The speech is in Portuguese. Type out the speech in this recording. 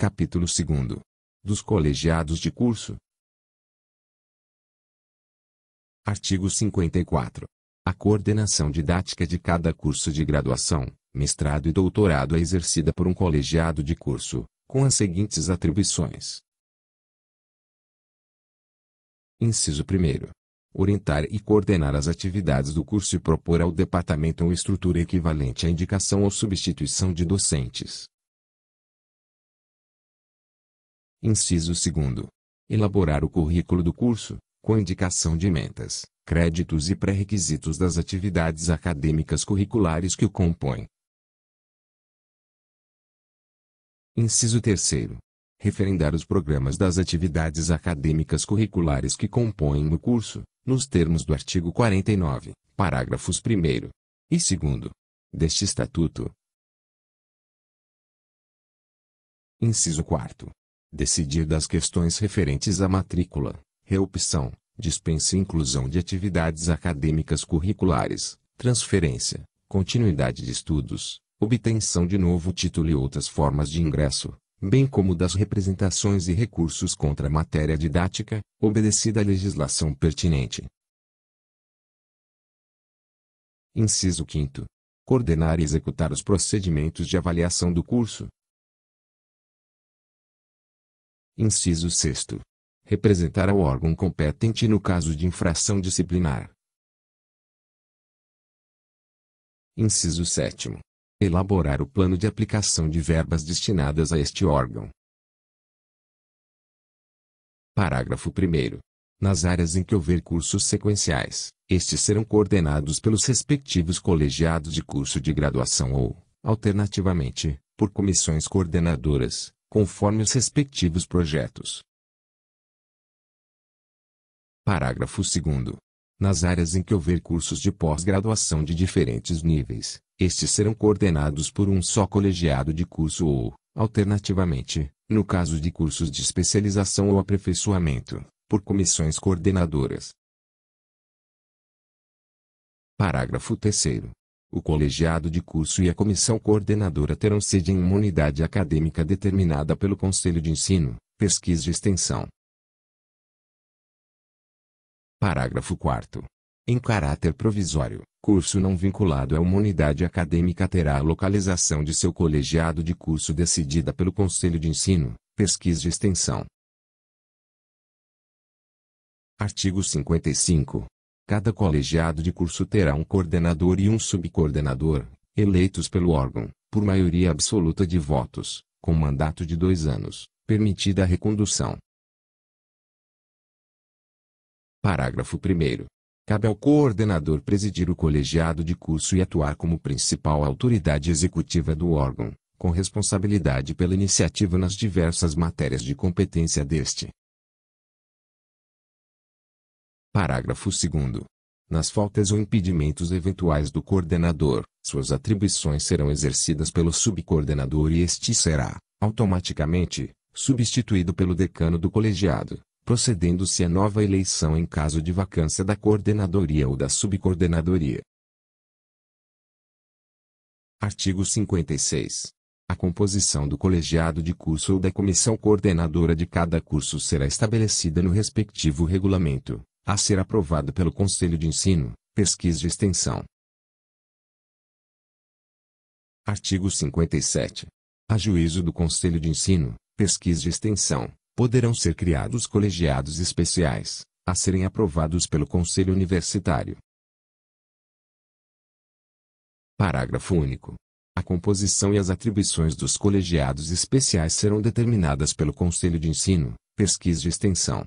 Capítulo 2 Dos colegiados de curso. Artigo 54. A coordenação didática de cada curso de graduação, mestrado e doutorado é exercida por um colegiado de curso, com as seguintes atribuições. Inciso 1. Orientar e coordenar as atividades do curso e propor ao departamento uma estrutura equivalente à indicação ou substituição de docentes. Inciso 2. Elaborar o currículo do curso, com indicação de metas, créditos e pré-requisitos das atividades acadêmicas curriculares que o compõem. Inciso 3. Referendar os programas das atividades acadêmicas curriculares que compõem o curso, nos termos do artigo 49, parágrafos 1 e 2 deste Estatuto. Inciso 4 decidir das questões referentes à matrícula, reopção, dispensa e inclusão de atividades acadêmicas curriculares, transferência, continuidade de estudos, obtenção de novo título e outras formas de ingresso, bem como das representações e recursos contra a matéria didática, obedecida à legislação pertinente. Inciso 5. Coordenar e executar os procedimentos de avaliação do curso, Inciso 6. Representar ao órgão competente no caso de infração disciplinar. Inciso 7. Elaborar o plano de aplicação de verbas destinadas a este órgão. Parágrafo 1. Nas áreas em que houver cursos sequenciais, estes serão coordenados pelos respectivos colegiados de curso de graduação ou, alternativamente, por comissões coordenadoras, conforme os respectivos projetos. Parágrafo 2. Nas áreas em que houver cursos de pós-graduação de diferentes níveis, estes serão coordenados por um só colegiado de curso ou, alternativamente, no caso de cursos de especialização ou aperfeiçoamento, por comissões coordenadoras. Parágrafo 3. O colegiado de curso e a comissão coordenadora terão sede em uma unidade acadêmica determinada pelo Conselho de Ensino, Pesquisa e Extensão. Parágrafo 4. Em caráter provisório, curso não vinculado a uma unidade acadêmica terá a localização de seu colegiado de curso decidida pelo Conselho de Ensino, Pesquisa e Extensão. Artigo 55. Cada colegiado de curso terá um coordenador e um subcoordenador, eleitos pelo órgão, por maioria absoluta de votos, com mandato de dois anos, permitida a recondução. Parágrafo 1. Cabe ao coordenador presidir o colegiado de curso e atuar como principal autoridade executiva do órgão, com responsabilidade pela iniciativa nas diversas matérias de competência deste. Parágrafo 2 nas faltas ou impedimentos eventuais do coordenador, suas atribuições serão exercidas pelo subcoordenador e este será, automaticamente, substituído pelo decano do colegiado, procedendo-se a nova eleição em caso de vacância da coordenadoria ou da subcoordenadoria. Artigo 56. A composição do colegiado de curso ou da comissão coordenadora de cada curso será estabelecida no respectivo regulamento a ser aprovado pelo Conselho de Ensino, Pesquisa e Extensão. Artigo 57. A juízo do Conselho de Ensino, Pesquisa e Extensão, poderão ser criados colegiados especiais, a serem aprovados pelo Conselho Universitário. Parágrafo único. A composição e as atribuições dos colegiados especiais serão determinadas pelo Conselho de Ensino, Pesquisa e Extensão.